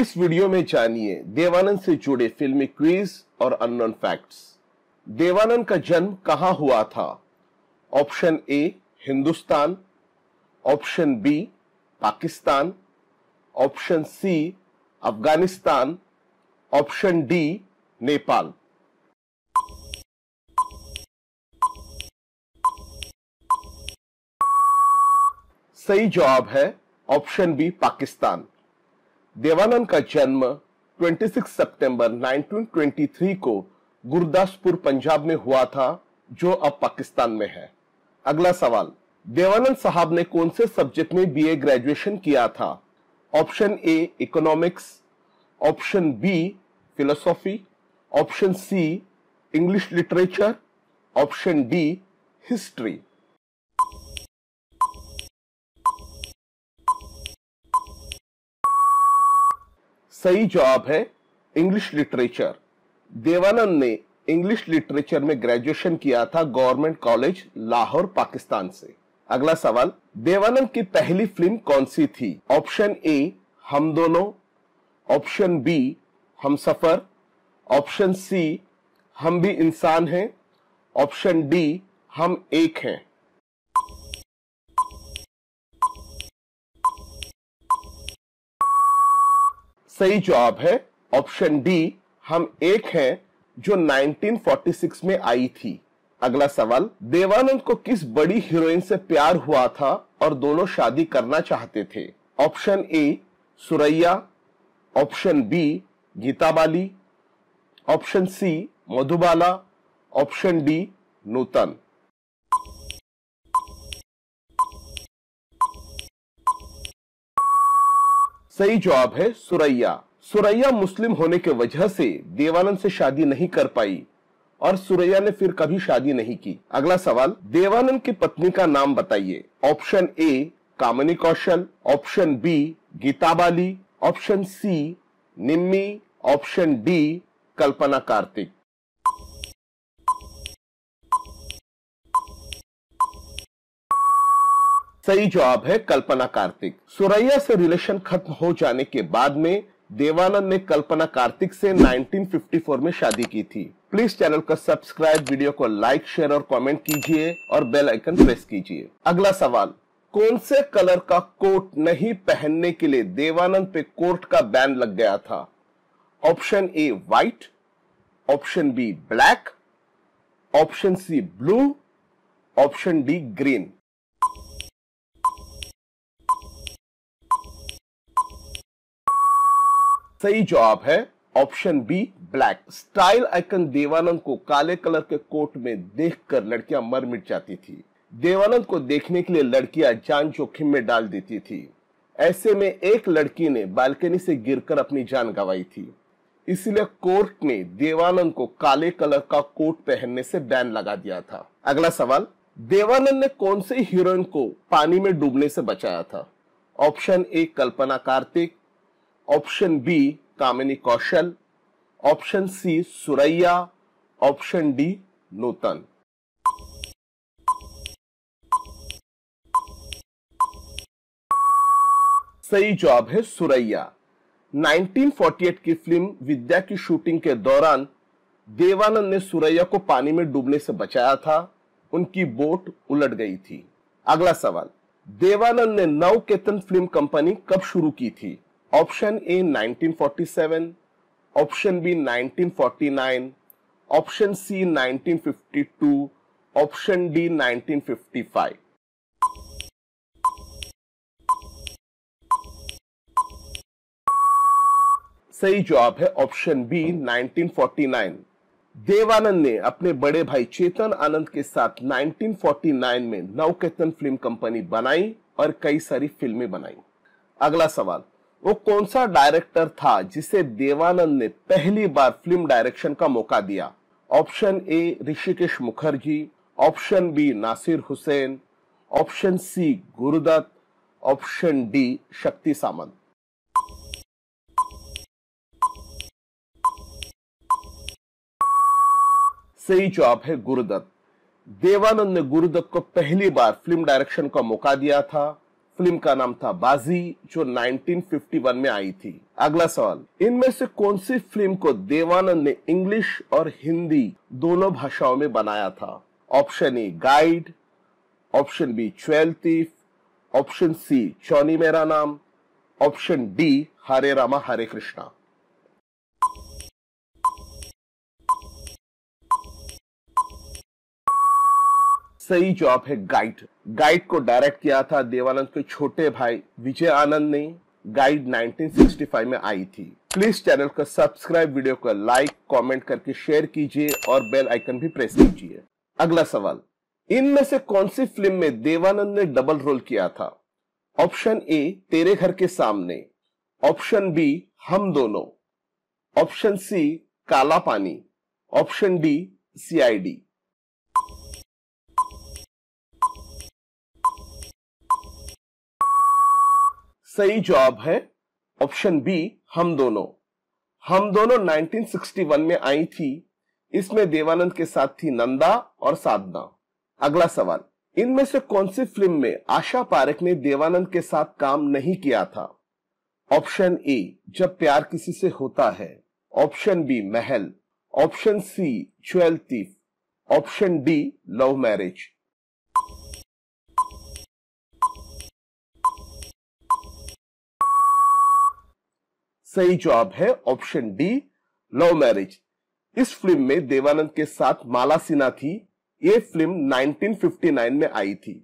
इस वीडियो में जानिए देवानंद से जुड़े फिल्मी क्वीज और अननोन फैक्ट्स देवानंद का जन्म कहां हुआ था option A Hindustan option B Pakistan option C Afghanistan option D Nepal सही जवाब है ऑप्शन बी पाकिस्तान देवानंद का जन्म 26 सितंबर 1923 को गुरदासपुर पंजाब में हुआ था जो अब पाकिस्तान में है अगला सवाल देवानंद साहब ने कौन से सब्जेक्ट में बीए ग्रेजुएशन किया था option A economics option B philosophy option C English literature option D history सही जवाब है इंग्लिश लिटरेचर देवानंद ने इंग्लिश लिटरेचर में ग्रेजुएशन किया था गवर्नमेंट कॉलेज लाहौर पाकिस्तान से अगला सवाल देवानंद की पहली फिल्म कौन सी थी ऑप्शन ए हम दोनों ऑप्शन बी हम सफर ऑप्शन सी हम भी इंसान हैं ऑप्शन डी हम एक हैं सही जवाब है ऑप्शन डी हम एक हैं जो 1946 में आई थी अगला सवाल देवानंद को किस बड़ी हीरोइन से प्यार हुआ था और दोनों शादी करना चाहते थे option A Suraiya option B Geeta Bali option C Madhubala option D Nutan सही जवाब है सुरैया सुरैया मुस्लिम होने के वजह से देवानंद से शादी नहीं कर पाई और सुरैया ने फिर कभी शादी नहीं की अगला सवाल देवानंद की पत्नी का नाम बताइए option A Kamini Kaushal option B Geeta Bali option C Nimmi option D Kalpana Kartik सही जवाब है कल्पना कार्तिक सुरैया से रिलेशन खत्म हो जाने के बाद में देवानंद ने कल्पना कार्तिक से 1954 में शादी की थी प्लीज चैनल को सब्सक्राइब वीडियो को लाइक शेयर और कमेंट कीजिए और बेल आइकन प्रेस कीजिए अगला सवाल कौन से कलर का कोट नहीं पहनने के लिए देवानंद पे कोर्ट का बैन लग गया था option A white option B black option C blue option D green सही जवाब है option B black style icon Dev Anand को काले कलर के कोट में देखकर लड़कियां मर मिट जाती थी देवानंद को देखने के लिए लड़कियां जान जोखिम में डाल देती थी ऐसे में एक लड़की ने बालकनी से गिरकर अपनी जान गंवाई थी इसलिए कोर्ट ने देवानंद को काले कलर का कोट पहनने से बैन लगा दिया था अगला सवाल देवानंद ने कौन से हीरोइन को पानी में डूबने से बचाया था option A Kalpana Kartik option B Kamini Kaushal option C Suraiya option D Nutan सही जवाब है सुरैया 1948 की फिल्म विद्या की शूटिंग के दौरान देवानंद ने सुरैया को पानी में डूबने से बचाया था उनकी बोट उलट गई थी अगला सवाल देवानंद ने नव केतन फिल्म कंपनी कब शुरू की थी option A 1947 option B 1949 option C 1952 option D 1955 सही जवाब है ऑप्शन बी 1949 देवानंद ने अपने बड़े भाई चेतन आनंद के साथ 1949 में नवकेतन फिल्म कंपनी बनाई और कई सारी फिल्में बनाई अगला सवाल वो कौन सा डायरेक्टर था जिसे देवानंद ने पहली बार फिल्म डायरेक्शन का मौका दिया option A Hrishikesh Mukherjee option B Nasir Hussain option C Guru Dutt option D Shakti Samanta सही जवाब है गुरुदत्त देवानंद ने गुरुदत्त को पहली बार फिल्म डायरेक्शन का मौका दिया था फिल्म का नाम था बाजी जो 1951 में आई थी अगला सवाल इनमें से कौन सी फिल्म को देवानंद ने इंग्लिश और हिंदी दोनों भाषाओं में बनाया था option A guide option B jewel thief option C चौनी मेरा नाम ऑप्शन डी हरे रामा हरे कृष्णा सही जॉब है गाइड गाइड को डायरेक्ट किया था देवानंद के छोटे भाई विजय आनंद ने गाइड 1965 में आई थी प्लीज चैनल को सब्सक्राइब वीडियो को लाइक कमेंट करके शेयर कीजिए और बेल आइकन भी प्रेस कीजिए अगला सवाल इनमें से कौन सी फिल्म में देवानंद ने डबल रोल किया था ऑप्शन ए तेरे घर के सामने ऑप्शन बी हम दोनों ऑप्शन सी काला पानी ऑप्शन डी सीआईडी सही जवाब है ऑप्शन बी हम दोनों हम दोनों 1961 में आई थी इसमें देवानंद के साथ थी नंदा और साधना अगला सवाल इनमें से कौन सी फिल्म में आशा पारेख ने देवानंद के साथ काम नहीं किया था ऑप्शन ए जब प्यार किसी से होता है option B Mahal option C jewel option D love marriage सही जवाब है ऑप्शन डी लव मैरिज इस फिल्म में देवानंद के साथ माला सिन्हा थी ये फिल्म 1959 में आई थी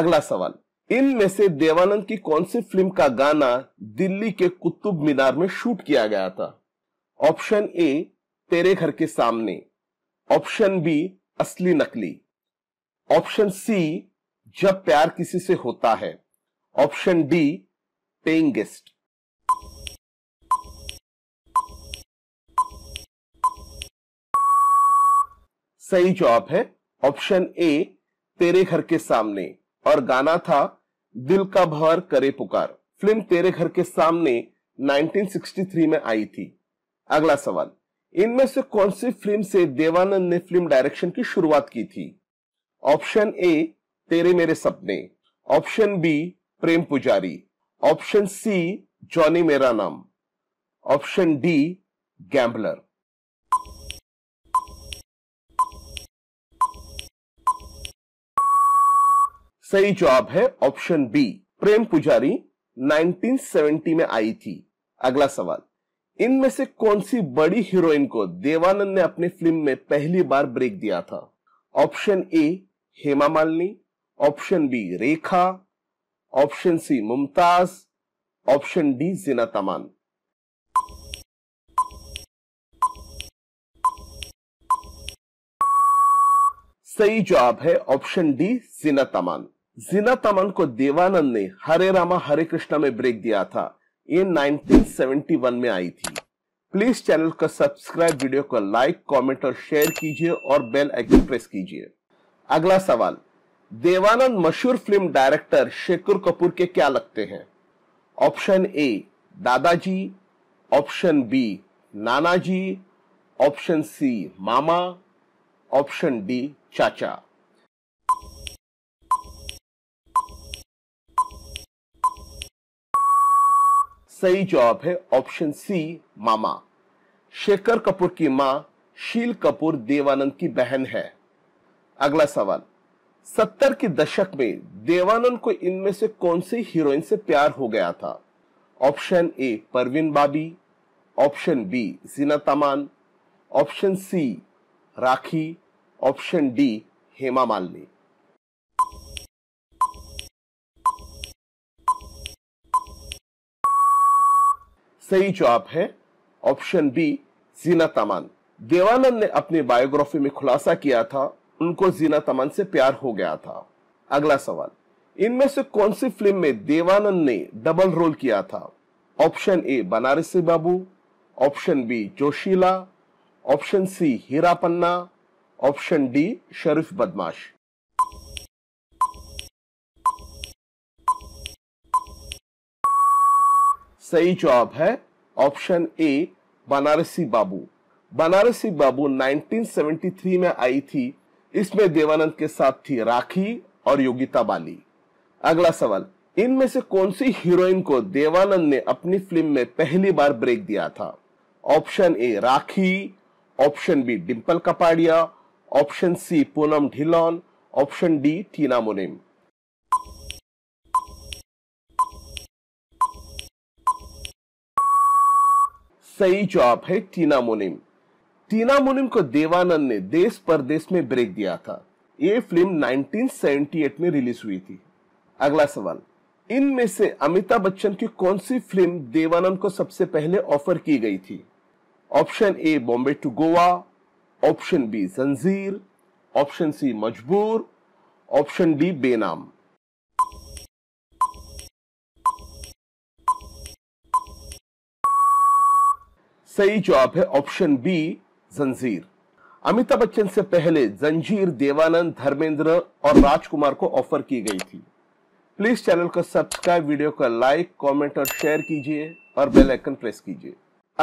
अगला सवाल इनमें से देवानंद की कौन सी फिल्म का गाना दिल्ली के कुतुब मीनार में शूट किया गया था ऑप्शन ए तेरे घर के सामने ऑप्शन बी असली नकली ऑप्शन सी जब प्यार किसी से होता है ऑप्शन डी पेइंग गेस्ट सही जवाब है ऑप्शन ए तेरे घर के सामने और गाना था दिल का भवर करे पुकार फिल्म तेरे घर के सामने 1963 में आई थी अगला सवाल इनमें से कौन सी फिल्म से देवानंद ने फिल्म डायरेक्शन की शुरुआत की थी ऑप्शन ए तेरे मेरे सपने ऑप्शन बी प्रेम पुजारी ऑप्शन सी जॉनी मेरा नाम ऑप्शन डी गैम्बलर सही जवाब है ऑप्शन बी प्रेम पुजारी 1970 में आई थी अगला सवाल इनमें से कौन सी बड़ी हीरोइन को देवानंद ने अपनी फिल्म में पहली बार ब्रेक दिया था option A Hema Malini option B Rekha option C Mumtaz option D Zeenat Aman सही जवाब है ऑप्शन डी जिना तमान जीना तमन को देवानंद ने हरे रामा हरे कृष्णा में ब्रेक दिया था ये 1971 में आई थी प्लीज चैनल को सब्सक्राइब वीडियो को लाइक कमेंट और शेयर कीजिए और बेल आइकन प्रेस कीजिए अगला सवाल देवानंद मशहूर फिल्म डायरेक्टर शेखर कपूर के क्या लगते हैं ऑप्शन ए दादाजी ऑप्शन बी नाना जी ऑप्शन सी मामा ऑप्शन डी चाचा सही जवाब है ऑप्शन सी मामा शेखर कपूर की मां शील कपूर देवानंद की बहन है अगला सवाल सत्तर के दशक में देवानंद को इनमें से कौन सी हीरोइन से प्यार हो गया था option A Parveen Babi option B Zeenat Aman option C Rakhi option D Hema Malini सही जवाब है ऑप्शन बी जीना तमान देवानंद ने अपनी बायोग्राफी में खुलासा किया था उनको जीना तमान से प्यार हो गया था अगला सवाल इनमें से कौन सी फिल्म में देवानंद ने डबल रोल किया था option A Banarasi Babu option B Joshila option C Heera Panna option D Sharif Badmaash सही जवाब है ऑप्शन ए बनारसी बाबू बनारसी बाबू 1973 में आई थी इसमें देवानंद के साथ थी राखी और योगिता बाली अगला सवाल इनमें से कौन सी हीरोइन को देवानंद ने अपनी फिल्म में पहली बार ब्रेक दिया था option A Rakhi option B Dimple Kapadia option C Poonam Dhillon option D Tina Munim सही जवाब है टीना मुनिम टीना मुनिम को देवानंद ने देश परदेश में ब्रेक दिया था ये फिल्म 1978 में रिलीज हुई थी अगला सवाल इनमें से अमिताभ बच्चन की कौन सी फिल्म देवानंद को सबसे पहले ऑफर की गई थी option A Bombay to Goa option B Zanjeer option C Majboor option D बेनाम सही जवाब है ऑप्शन बी जंजीर अमिताभ बच्चन से पहले जंजीर देवानंद धर्मेंद्र और राजकुमार को ऑफर की गई थी प्लीज चैनल को सब्सक्राइब वीडियो को लाइक कमेंट और शेयर कीजिए और बेल आइकन प्रेस कीजिए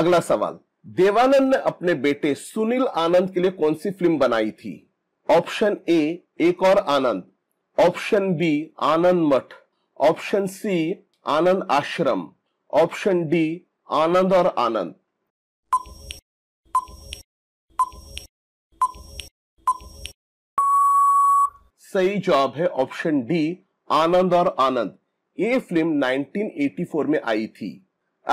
अगला सवाल देवानंद ने अपने बेटे सुनील आनंद के लिए कौन सी फिल्म बनाई थी ऑप्शन ए एक और आनंद ऑप्शन बी आनंद मठ ऑप्शन सी आनंद आश्रम ऑप्शन डी आनंद और आनंद सही जवाब है ऑप्शन डी आनंद और आनंद ये फिल्म 1984 में आई थी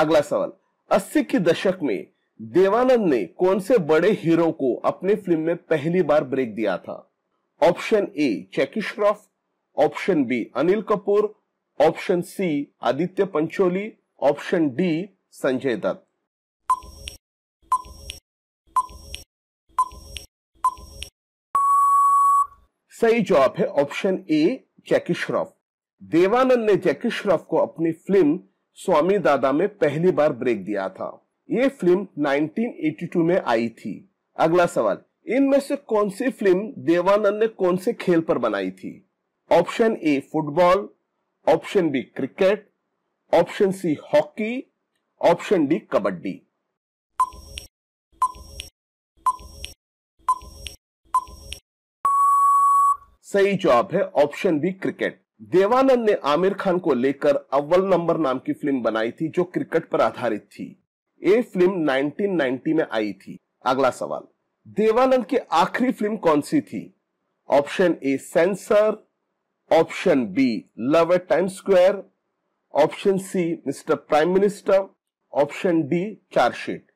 अगला सवाल 80 के दशक में देवानंद ने कौन से बड़े हीरो को अपनी फिल्म में पहली बार ब्रेक दिया था option A Jackie Shroff option B Anil Kapoor option C Aditya Pancholi option D Sanjay Dutt सही जवाब है ऑप्शन ए जैकी श्रॉफ देवानंद ने जैकी श्रॉफ को अपनी फिल्म स्वामी दादा में पहली बार ब्रेक दिया था ये फिल्म 1982 में आई थी अगला सवाल इनमें से कौन सी फिल्म देवानंद ने कौन से खेल पर बनाई थी option A football option B cricket option C hockey option D kabaddi सही जवाब है ऑप्शन बी क्रिकेट देवानंद ने आमिर खान को लेकर अव्वल नंबर नाम की फिल्म बनाई थी जो क्रिकेट पर आधारित थी ये फिल्म 1990 में आई थी अगला सवाल देवानंद की आखिरी फिल्म कौन सी थी option A censor option B love at time square option C mister prime minister option D chargesheet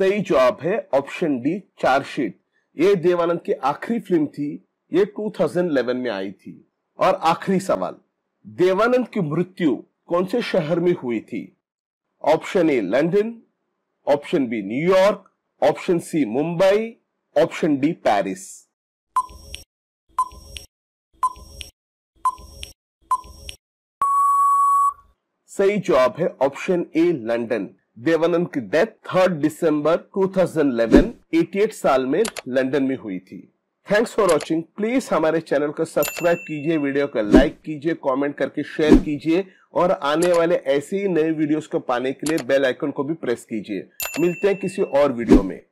सही जवाब है ऑप्शन डी चार्जशीट ये देवानंद की आखिरी फिल्म थी ये 2011 में आई थी और आखिरी सवाल देवानंद की मृत्यु कौन से शहर में हुई थी option A London option B New York option C Mumbai option D Paris सही जवाब है ऑप्शन ए लंदन देवानंद की डेथ 3 दिसंबर 2011 88 साल में लंदन में हुई थी थैंक्स फॉर वॉचिंग प्लीज हमारे चैनल को सब्सक्राइब कीजिए वीडियो को लाइक कीजिए कमेंट करके शेयर कीजिए और आने वाले ऐसे ही नए वीडियोस को पाने के लिए बेल आइकन को भी प्रेस कीजिए मिलते हैं किसी और वीडियो में